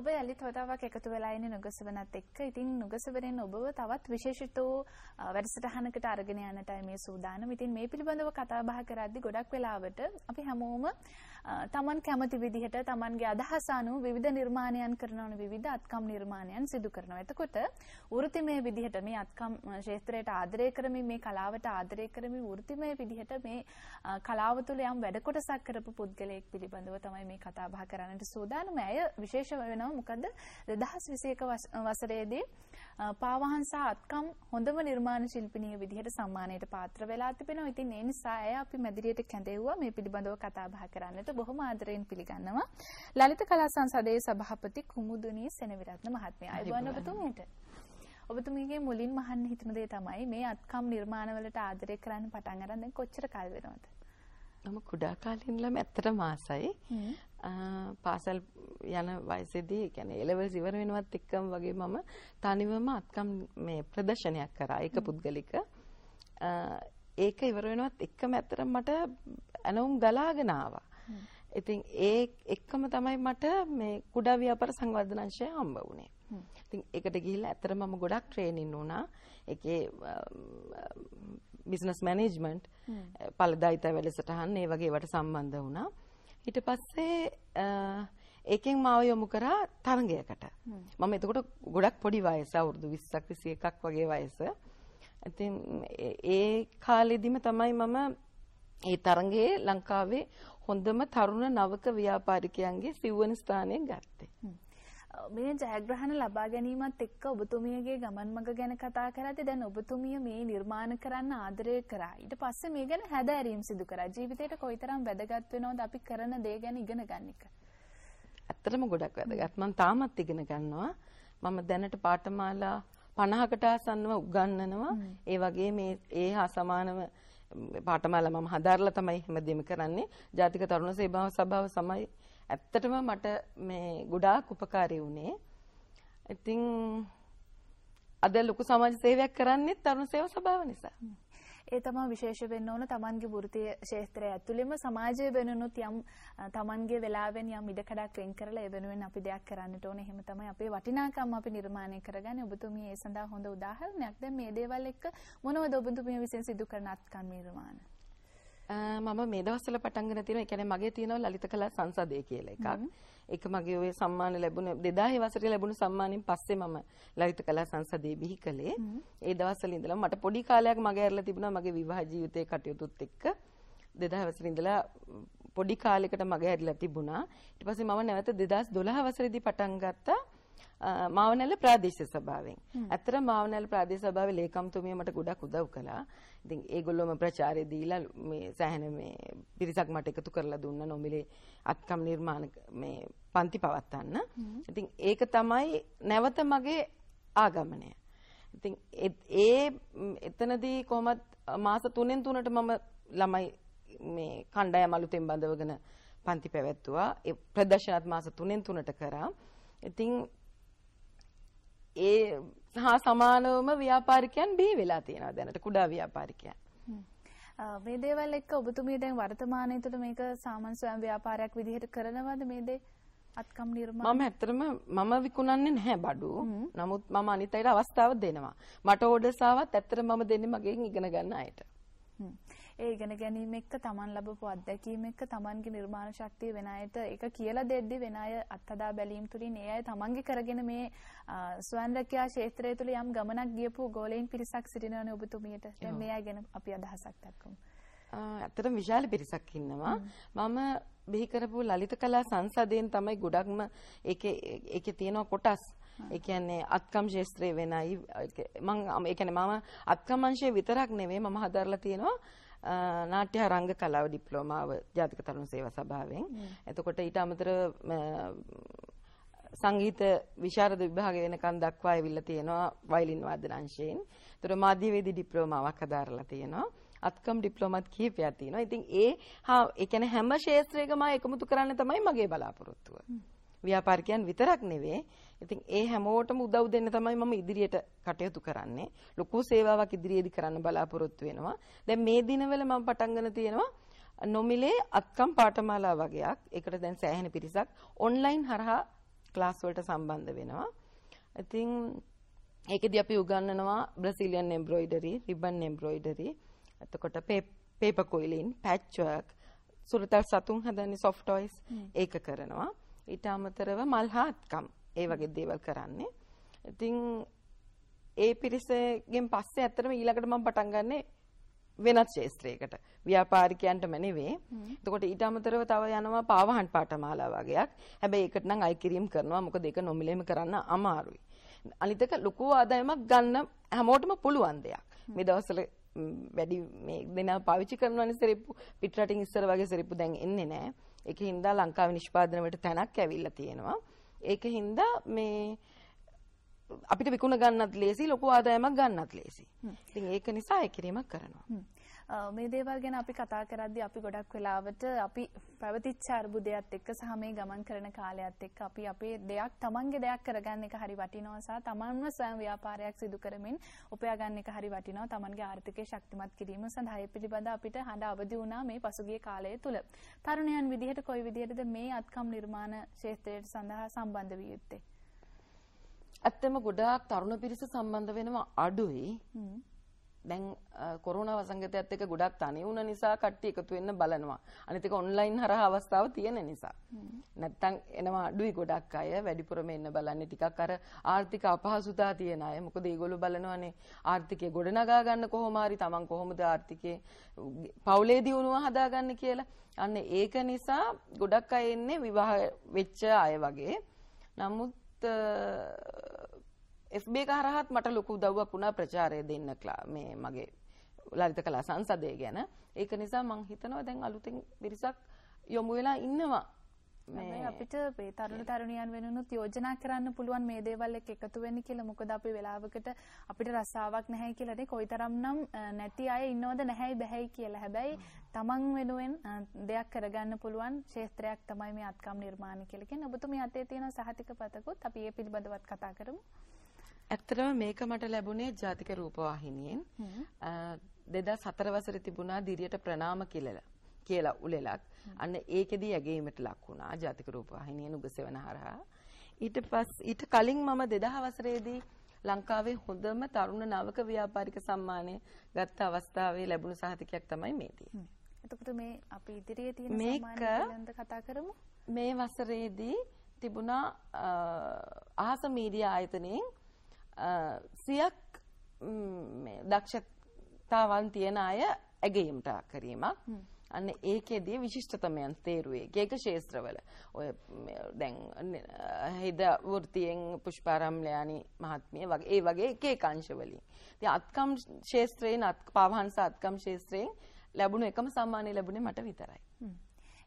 ඔබ යළිත් හොතාවක් එකතු වෙලා ඉන්නේ නුගසවනත් එක්ක. ඉතින් නුගසවරෙන් ඔබව තවත් විශේෂිත වැඩසටහනකට අරගෙන යන්නටයි මේ සූදානම්. ඉතින් මේ පිළිබඳව කතා බහ කරද්දී ගොඩක් වෙලාවට අපි හැමෝම තමන් කැමති විදිහට තමන්ගේ අදහස අනුව විවිධ නිර්මාණයන් කරනවන විවිධ අත්කම් නිර්මාණයන් සිදු කරනවා. එතකොට වෘත්තිමය විදිහට මේ අත්කම් ක්ෂේත්‍රයට ආදරය කරමින් මේ කලාවට ආදරය කරමින් වෘත්තිමය විදිහට මේ කලාව තුළ යම් වැඩ කොටසක් කරපු පුද්ගලයෙක් පිළිබඳව තමයි මේ කතා බහ කරන්නට සූදානම්. ඇය විශේෂ වෙනවා තියෙනවා මොකද දෙදහස් විසයක වසරේදී පාවහන්සා අත්කම් හොඳම නිර්මාණ ශිල්පිනිය විදිහට සම්මානයට පාත්‍ර වෙලා තිබෙනවා. ඉතින් ඒ නිසා ඇය අපි මැදිරියට කැඳෙව්වා මේ පිළිබඳව කතා බහ කරන්නට බොහොම ආදරයෙන් පිළිගන්නවා. ලලිත කලා සංසදයේ සභාපති කුමුදුනී සෙනවිරත්න මහත්මිය. අයුබෝවන් ඔබතුමියට. ඔබතුමියගේ මුලින්ම අහන්න හිතන දේ තමයි මේ අත්කම් නිර්මාණවලට ආදරය කරන්න පටන් අරන් දැන් කොච්චර කල් වෙනවද? මම කුඩා කාලේ ඉඳලම ඇත්තටම ආසයි. පාසල් යන වයසේදී يعني A-levels ඉවර වෙනවත් එක්කම වගේ මම තනිවම අත්කම් මේ ප්‍රදර්ශනයක් කරා. ඒක පුද්ගලික. ඒක ඉවර වෙනවත් එක්කම ඇත්තටම මට ඇනවුම් ගලාගෙන ආවා. ඉතින් ඒ එක්කම තමයි මට මේ කුඩා ව්‍යාපාර සංවර්ධන අංශය හම්බ වුණේ. ඉතින් ඒකට ගිහිල්ලා ඇත්තටම මම ගොඩක් ට්‍රේනින් වුණා. ඒකේ බිස්නස් මැනේජ්මන්ට් පළදායිත වැඩසටහන් ඒ වගේ වට සම්බන්ධ වුණා. ඊට පස්සේ ඒකෙන් මාව යොමු කරා තරඟයකට. මම එතකොට ගොඩක් පොඩි වයස අවුරුදු 20ක් 21ක් වගේ වයස. ඉතින් ඒ කාලෙදිම තමයි මම ඒ තරඟයේ ලංකාවේ හොඳම තරුණ නවක ව්‍යාපාරිකයන්ගේ සිව්වන ස්ථානය ගත්තේ. මේ ජයග්‍රහණ ලබා ගැනීමත් එක්ක ඔබතුමියගේ ගමන් මඟ ගැන කතා කරද්දී දැන් ඔබතුමිය මේ නිර්මාණ කරන්න ආදරය කරා. ඊට පස්සේ මේ ගැන හැදෑරීම් සිදු කරා. ජීවිතේට කොයිතරම් වැදගත් වෙනවද අපි කරන දේ ගැන ඉගෙන ගන්න එක? ඇත්තටම ගොඩක් වැදගත්. මම තාමත් ඉගෙන ගන්නවා. මම දැනට පාඨමාලා 50කට ආසන්නව උගන්වනවා. ඒ වගේ මේ ඒ හා සමානව පාඨමාලා මම හදාarලා තමයි හැමදේම කරන්නේ. ජාතික තරුණ සේවා සභාව සමයි ඇත්තටම මට මේ ගොඩාක් උපකාරී වුණේ. ඉතින් අද ලොකු සමාජ සේවයක් කරන්නේ තරුණ සේවා සභාව නිසා. ඒ තමයි විශේෂ වෙන්න ඕන තමන්ගේ වෘත්තීය ක්ෂේත්‍රය ඇතුළෙම සමාජය වෙනුනුත් යම් තමන්ගේ වෙලාවෙන් යම් ඉඩකඩක් වෙන් කරලා ඒ වෙනුවෙන් අපි දෙයක් කරන්නට ඕන. එහෙම තමයි අපේ වටිනාකම් අපි නිර්මාණය කරගන්නේ. ඔබතුමිය ඒ සඳහා හොඳ උදාහරණයක්. දැන් මේ දේවල් එක්ක මොනවද ඔබතුමිය විසින් සිදු කරන අත්කම් නිර්මාණ? මම මේ දවස්වල පටන් ගෙන තියෙනවා. ඒ කියන්නේ මගේ තියෙනවා ලලිත කලා සංසදය කියලා එකක්. ඒක මගේ ওই සම්මාන ලැබුණ 2000 වසරේ ලැබුණු සම්මානෙන් පස්සේ මම ලලිත කලා සංසදයේ බිහි කළේ. ඒ දවස්වල ඉඳලා මට පොඩි කාලයක් මගේ ඇරලා තිබුණා මගේ විවාහ ජීවිතේ කටයුතුත් එක්ක. 2000 වසරේ ඉඳලා පොඩි කාලයකට මගේ ඇරලා තිබුණා. ඊට පස්සේ මම නැවත 2012 වසරේදී පටන් ගත්තා මාවනැල්ල ප්‍රාදේශීය සභාවෙන්. ඇත්තට මාවනැල්ල ප්‍රාදේශීය සභාවේ ලේකම්තුමිය මට ගොඩක් උදව් කළා. ඉතින් ඒගොල්ලෝම ප්‍රචාරය දීලා මේ සෑහෙන මේ පිරිසක් මට එකතු කරලා දුන්න නොමිලේ අත්කම් නිර්මාණ මේ පන්ති පවත්වන්න. ඉතින් ඒක තමයි නැවත මගේ ආගමනය. ඉතින් ඒ එතනදී කොහොමත් මාස 3න් 3ට මම ළමයි මේ කණ්ඩායම අලුතෙන් බඳවගෙන පන්ති පැවැත්තුවා. ඒ ප්‍රදර්ශනත් මාස 3න් 3ට කරා. ඉතින් ඒ හා සමානවම ව්‍යාපාරිකයන් බිහි වෙලා තියෙනවා දැනට කුඩා ව්‍යාපාරිකයන්. මේ දේවල් එක්ක ඔබතුමිය දැන් වර්තමානයේ තුළ මේක සාමාන්‍ය ස්වයං ව්‍යාපාරයක් විදිහට කරනවද මේ දේ අත්කම් නිර්මාණය? මම ඇත්තටම මම විකුණන්නේ නැහැ බඩු. නමුත් මම අනිත් අයට අවස්ථාව දෙනවා. මට ඕඩර්ස් ආවත් ඇත්තටම මම දෙන්නේ මගෙන් ඉගෙන ගන්න අයට. ඒ ඉගෙන ගැනීම එක්ක Taman ලැබපු අත්දැකීම එක්ක Tamanගේ නිර්මාණ ශක්තිය වෙන අයට ඒක කියලා දෙද්දි වෙන අය අත්හදා බැලීම් තුලින් ඒ අය Tamanගේ කරගෙන මේ ස්වයං රැකියා ක්ෂේත්‍රය තුල යම් ගමනක් ගියපු ගෝලෙයින් පිරිසක් සිටිනවනේ ඔබතුමියට. දැන් මේ අය ගැන අපි අදහසක් දක්වමු. ඇත්තටම විශාල පිරිසක් ඉන්නවා. මම බිහි කරපු ලලිත කලා සංසදයෙන් තමයි ගොඩක්ම ඒකේ ඒකේ තියෙන කොටස් ඒ කියන්නේ අත්කම් ශාස්ත්‍රයේ වෙනයි මම ඒ කියන්නේ මම අත්කම් අංශයේ විතරක් නෙවෙයි මම හදාarලා තියෙනවා නාට්‍ය රංග කලාව ඩිප්ලෝමාව ජාතික තරුණ සේවා සභාවෙන්. එතකොට ඊට අමතරව සංගීත විශාරද විභාගය වෙනකන් දක්වා ඇවිල්ලා තියෙනවා වයලින් වාදන අංශයෙන්. ඒතර මාධ්‍යවේදී ඩිප්ලෝමාවක් හදාරලා තියෙනවා. අත්කම් ඩිප්ලෝමත් කිහිපයක් තියෙනවා. ඉතින් ඒ හා ඒ කියන්නේ හැම ක්ෂේත්‍රයකම එකමුතු කරන්න තමයි මගේ බලාපොරොත්තුව. ව්‍යාපාරිකයන් විතරක් නෙවෙයි. ඉතින් ඒ හැමෝටම උදව් දෙන්න තමයි මම ඉදිරියට කටයුතු කරන්නේ. ලොකු සේවාවක් ඉදිරියේදී කරන්න බලාපොරොත්තු වෙනවා. දැන් මේ දිනවල මම පටන් තියෙනවා නොමිලේ අත්කම් පාඨමාලා වගේක්. ඒකට දැන් සෑහෙන පිරිසක් ඔන්ලයින් හරහා ක්ලාස් වලට සම්බන්ධ වෙනවා. ඉතින් ඒකෙදි අපි උගන්වනවා බ්‍රසීලියන් එම්බ්‍රොයිඩරි, රිබන් එම්බ්‍රොයිඩරි, එතකොට පේපර් කොයිලින්, පැච් වර්ක්, සුරතල් සතුන් හදන්නේ සොෆ්ට් ටොයිස් ඒක කරනවා. ඊට අමතරව මල්හාත්කම් ඒ වගේ දේවල් කරන්නේ. ඉතින් ඒ පිරිසගෙන් පස්සේ ඇත්තටම ඊළඟට මම පටන් ගන්නේ වෙනත් ශේත්‍රයකට ව්‍යාපාරිකයන්ටම නෙවෙයි. එතකොට ඊට අමතරව තව යනවා පාවහන් පාඨමාලා වගේක්. හැබැයි ඒකට නම් අයිකිරීම් කරනවා. මොකද ඒක නොමිලේම කරන්න අමාරුයි. අනිත් එක ලොකු ආදායමක් ගන්න හැමෝටම පුළුවන් දෙයක්. මේ දවස්වල වැඩි මේ දෙනා පාවිච්චි කරනවා නේ සිරිප්පු පිටරටින් ඉස්සර වගේ සිරිප්පු දැන් එන්නේ නැහැ. ඒකෙන් හින්දා ලංකාවේ නිෂ්පාදනවලට තැනක් ඇවිල්ලා තියෙනවා. ඒකෙන් හින්දා මේ අපිට විකුණ ගන්නත් ලේසි ලොකු ආදායමක් ගන්නත් ලේසි. ඉතින් ඒක නිසා ඒ කිරීමක් කරනවා. මේ දේවල් ගැන අපි කතා කරද්දී අපි ගොඩක් වෙලාවට අපි පැවතිච්ච අර්බුදයත් එක්ක සහ මේ ගමන් කරන කාලයත් එක්ක අපි අපේ දෙයක් තමන්ගේ දෙයක් කරගන්න එක හරි වටිනවා සහ තමන්ම ස්වයං ව්‍යාපාරයක් සිදු කරමින් උපයා ගන්න එක හරි වටිනවා තමන්ගේ ආර්ථිකය ශක්තිමත් කිරීම සඳහා පිළිබඳ අපිට හඬ අවදි වුණා මේ පසුගිය කාලය තුල. තරුණයන් විදිහට කොයි විදිහටද මේ අත්කම් නිර්මාණ ක්ෂේත්‍රයට සඳහා සම්බන්ධ විය යුත්තේ? ඇත්තම ගොඩාක් තරුණ පිරිස සම්බන්ධ වෙනවා අඩුයි. දැන් කොරෝනා වසංගතයත් එක්ක ගොඩක් තනි වුණ නිසා කට්ටිය එකතු වෙන්න බලනවා. අනිත් එක ඔන්ලයින් හරහා අවස්ථාව තියෙන නිසා. නැත්තම් එනවා අඩුයි ගොඩක් අය වැඩිපුරම එන්න බලන්නේ ටිකක් අර ආර්ථික අපහසුතා තියෙන අය. මොකද ඒගොල්ලෝ බලනවානේ ආර්ථිකය ගොඩනගා ගන්න කොහොම හරි තමන් කොහොමද ආර්ථිකේ පවුලේ දියුණුව හදාගන්නේ කියලා. අන්න ඒක නිසා ගොඩක් අය එන්නේ විවාහ වෙච්ච අය වගේ. නමුත් FB එක හරහත් මට ලොකු උදව්වක් වුණා ප්‍රචාරය දෙන්න මේ මගේ ලලිත කලා සංසදය ගැන. ඒක නිසා මං හිතනවා දැන් අලුතෙන් පිරිසක් යොමු වෙලා ඉන්නවා. මේ අපිට මේ තරුණ තරුණියන් වෙනුනුත් යෝජනා කරන්න පුළුවන් මේ දේවල් එක්ක එකතු වෙන්න කියලා. මොකද අපි වෙලාවකට අපිට රස්සාවක් නැහැ කියලානේ කොයිතරම්නම් නැති අය ඉන්නවද නැහැයි බැහැයි කියලා. හැබැයි තමන් වෙනුවෙන් දෙයක් කරගන්න පුළුවන් ක්ෂේත්‍රයක් තමයි මේ අත්කම් නිර්මාණ කියලා කියන්නේ. ඔබතුමිය අතේ තියෙන සහතික පතකුත් අපි ඒ පිළිබඳවත් කතා කරමු. ඇත්තටම මේක මට ලැබුණේ ජාතික රූපවාහිනියෙන්. 2004 වසරේ තිබුණා දිරියට ප්‍රණාම කියලා. කියලා උලෙලක්. අන්න ඒකෙදි යැගීමට ලක් වුණා ජාතික රූපවාහිනියෙන් උගසෙවන හරහා. ඊට පස් ඊට කලින් මම 2000 වසරේදී ලංකාවේ හොඳම තරුණ නවක ව්‍යාපාරික සම්මානය ගත්ත අවස්ථාවේ ලැබුණු සහතිකයක් තමයි මේ තියෙන්නේ. එතකොට මේ අපි ඉදිරියේ තියෙන සම්මානය කතා කරමු. මේ වසරේදී තිබුණා ආස මීඩියා ආයතනයෙන් සියක් දක්ෂතාවන් තියෙන අය ඇගීමට කිරීමක් අන්න ඒකෙදී විශිෂ්ටතමයන් තේරුවේ ඒක ශේත්‍රවල ඔය දැන් හෙද වෘතියෙන් පුෂ්පාරම්ලයානි මහත්මිය වගේ ඒ වගේ එක එක අංශවලින් ඉතින් අත්කම් ශේත්‍රයෙන් අත් පවහන්ස අත්කම් ශේත්‍රයෙන් ලැබුණු එකම සම්මානය ලැබුණේ මට විතරයි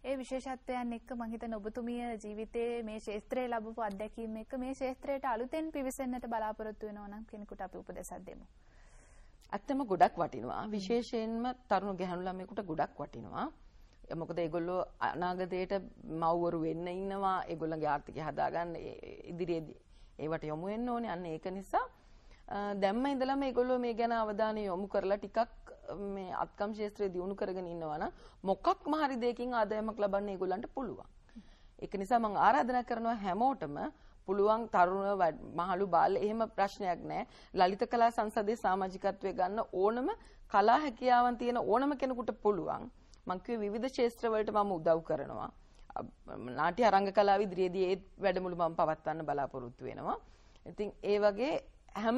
ඒ විශේෂත්වයන් එක්ක මං හිතන ඔබතුමිය ජීවිතයේ මේ ශාස්ත්‍රයේ ලැබපු අත්දැකීම් එක්ක මේ ශාස්ත්‍රයට අලුතෙන් පිවිසෙන්නට බලාපොරොත්තු වෙනවා නම් කෙනෙකුට අපි උපදෙසක් දෙමු. ඇත්තම ගොඩක් වටිනවා. විශේෂයෙන්ම තරුණ ගැහැණු ළමයෙකුට ගොඩක් වටිනවා. මොකද ඒගොල්ලෝ අනාගතයට මව්වරු වෙන්න ඉන්නවා. ඒගොල්ලන්ගේ ආර්ථිකය හදාගන්න ඉදිරියේදී ඒවට යොමු වෙන්න ඕනේ. අන්න ඒක නිසා දැම්ම ඉඳලම ඒගොල්ලෝ මේ ගැන අවධානය යොමු කරලා ටිකක් මේ අත්කම් ශාස්ත්‍රය දියුණු කරගෙන ඉන්නවා නම් මොකක් මහරි දෙයකින් ආදායමක් ලබන්න ඒගොල්ලන්ට පුළුවන්. ඒක නිසා මම ආරාධනා කරනවා හැමෝටම පුළුවන් තරුණ මහලු බාල එහෙම ප්‍රශ්නයක් නැහැ. ලලිත කලා සංසදයේ සමාජිකත්වය ගන්න ඕනම කලා හැකියාවන් තියෙන ඕනම කෙනෙකුට පුළුවන්. මං කිව්වේ විවිධ ක්ෂේත්‍රවලට මම උදව් කරනවා. නාට්‍ය අරංග කලාව ඉදිරියේදී ඒ වැඩමුළු මම පවත්වන්න බලාපොරොත්තු වෙනවා. ඉතින් ඒ වගේ හැම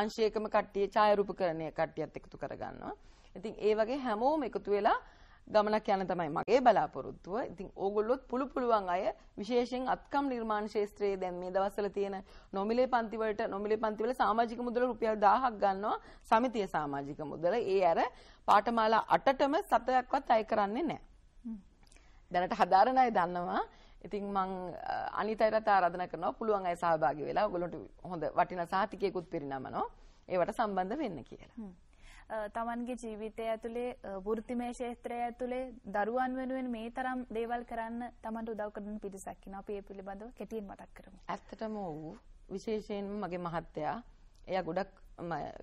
අංශයකම කට්ටිය ඡායාරූපකරණය කට්ටියත් එකතු කරගන්නවා. ඉතින් ඒ වගේ හැමෝම එකතු වෙලා ගමනක් යන තමයි මගේ බලාපොරොත්තුව. ඉතින් ඕගොල්ලොත් පුළු පුළුවන් අය විශේෂයෙන් අත්කම් නිර්මාණ ශාස්ත්‍රයේ දැන් මේ දවස්වල තියෙන නොමිලේ පන්ති වලට නොමිලේ පන්ති වල සමාජික මුදල රුපියල් 1000ක් ගන්නවා සමිතිය සමාජික මුදල. ඒ අර පාඨමාලා 8ටම සතයක්වත් අය කරන්නේ නැහැ. දැනට හදාරණ අය දන්නවා ඉතින් මං අනිත් අයටත් ආරාධනා කරනවා පුළුවන් අය සහභාගී වෙලා ඔයගොල්ලන්ට හොඳ වටිනා සාතිකයකුත් පිරිනමනවා ඒවට සම්බන්ධ වෙන්න කියලා. තමන්ගේ ජීවිතය ඇතුලේ වෘත්තිමය ක්ෂේත්‍රය ඇතුලේ දරුවන් වෙනුවෙන් මේ තරම් දේවල් කරන්න තමන්ට උදව් කරන පිරිසක් ඉන්නවා. අපි ඒ පිළිබඳව කෙටියෙන් මතක් කරමු. ඇත්තටම ඔව් විශේෂයෙන්ම මගේ මහත්තයා එයා ගොඩක්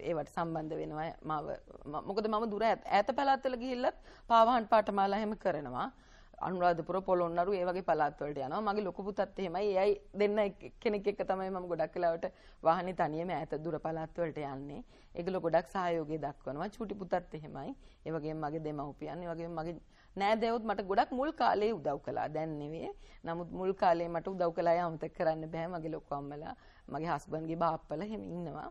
ඒවට සම්බන්ධ වෙනවා මව මොකද මම දුර ඈත පැලත්වල ගිහිල්ලත් පාවහන් පාඨමාලා හැම කරනවා. අනුරාධපුර පොළොන්නරු ඒ වගේ පළාත් වලට යනවා. මගේ ලොකු පුතත් එහෙමයි. එයයි දෙන්න කෙනෙක් එක්ක තමයි මම ගොඩක් වෙලාවට වාහනේ තනියම ඈත දුර පළාත් වලට යන්නේ. ඒගොල්ලෝ ගොඩක් සහයෝගය දක්වනවා. චූටි පුතත් එහෙමයි. ඒ වගේම මගේ දෙමව්පියන්, ඒ වගේම මගේ නෑදෑයොත් මට ගොඩක් මුල් කාලේ උදව් කළා. දැන් නෙවෙයි. නමුත් මුල් කාලේ මට උදව් කළා යාමතක කරන්න බෑ මගේ ලොකු අම්මලා, මගේ හස්බන්ඩ්ගේ බාප්පලා එහෙම ඉන්නවා.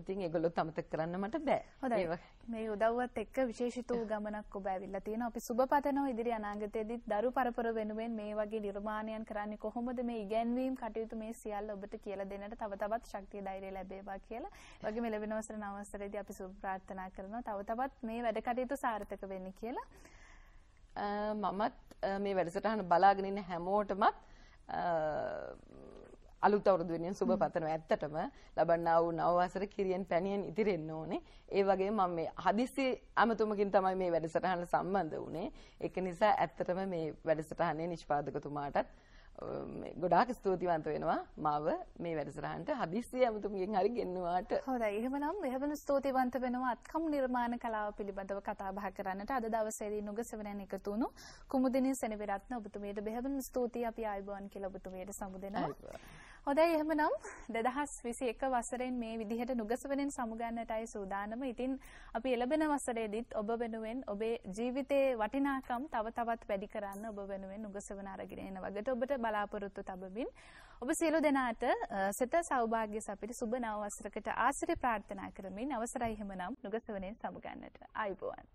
ඉතින් ඒගොල්ලොත් අමතක කරන්න මට බෑ. හොඳයි. මේ උදව්වත් එක්ක විශේෂිත වූ ගමනක් ඔබ ඇවිල්ලා තියෙනවා. අපි සුබපතනෝ ඉදිරි අනාගතයේදීත් දරු පරපර වෙනුවෙන් මේ වගේ නිර්මාණයන් කරන්නේ කොහොමද මේ ඉගැන්වීම් කටයුතු මේ සියල්ල ඔබට කියලා දෙන්නට තව තවත් ශක්තිය ධෛර්යය ලැබේවා කියලා. වගේ මේ ලැබෙන වසර නවසරේදී අපි සුබ ප්‍රාර්ථනා කරනවා. තව තවත් මේ වැඩ කටයුතු සාර්ථක වෙන්න කියලා. මමත් මේ වැඩසටහන බලාගෙන ඉන්න හැමෝටමත් අලුත් අවුරුදු වෙනුවෙන් සුබ පතනවා ඇත්තටම ලබන්නා වූ නව වසර කිරියෙන් පැණියෙන් ඉතිරෙන්න ඕනේ. ඒ වගේම මම මේ හදිසි අමතුමකින් තමයි මේ වැඩසටහනට සම්බන්ධ වුණේ. ඒක නිසා ඇත්තටම මේ වැඩසටහනේ නිෂ්පාදකතුමාටත් ගොඩාක් ස්තුතිවන්ත වෙනවා මාව මේ වැඩසටහනට හදිස්සිය අමතුමකින් හරි ගෙන්නුවාට. හොඳයි. එහෙමනම් එහෙමනම් ස්තුතිවන්ත වෙනවා අත්කම් නිර්මාණ කලාව පිළිබඳව කතා බහ කරන්නට අද දවසේදී නුගසවණන් එකතු වුණු කුමුදිනී සෙනවිරත්න ඔබතුමියට බෙහෙවින් ස්තුතියි අපි ආයුබෝවන් කියලා ඔබතුමියට සමුදෙනවා. හොඳයි එහෙමනම් 2021 වසරෙන් මේ විදිහට නුගසවණෙන් සමුගන්නටයි සූදානම. ඉතින් අපි එළබෙන වසරේදීත් ඔබ වෙනුවෙන් ඔබේ ජීවිතයේ වටිනාකම් තව තවත් වැඩි කරන්න ඔබ වෙනුවෙන් නුගසවණ අරගෙන එන වගට ඔබට බලාපොරොත්තු තබමින් ඔබ සියලු දෙනාට සිත සෞභාග්‍ය සපිරි සුබ නව වසරකට ආශිර්වාද ප්‍රාර්ථනා කරමින් අවසරයි එහෙමනම් නුගසවණෙන් සමුගන්නට ආයුබෝවන්.